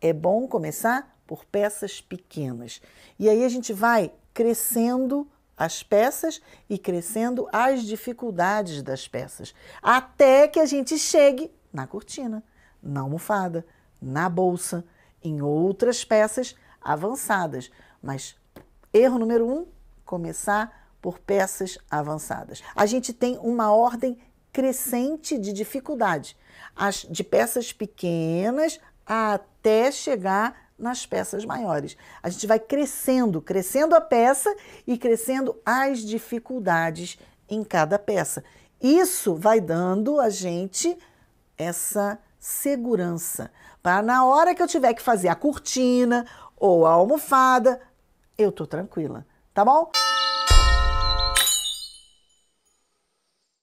é bom começar por peças pequenas. E aí a gente vai crescendo as peças e crescendo as dificuldades das peças, até que a gente chegue na cortina, na almofada, na bolsa, em outras peças avançadas. Mas erro número um, começar por peças avançadas. A gente tem uma ordem crescente de dificuldade, as de peças pequenas até chegar nas peças maiores. A gente vai crescendo, crescendo a peça e crescendo as dificuldades em cada peça. Isso vai dando a gente essa segurança para na hora que eu tiver que fazer a cortina ou a almofada, eu tô tranquila, tá bom?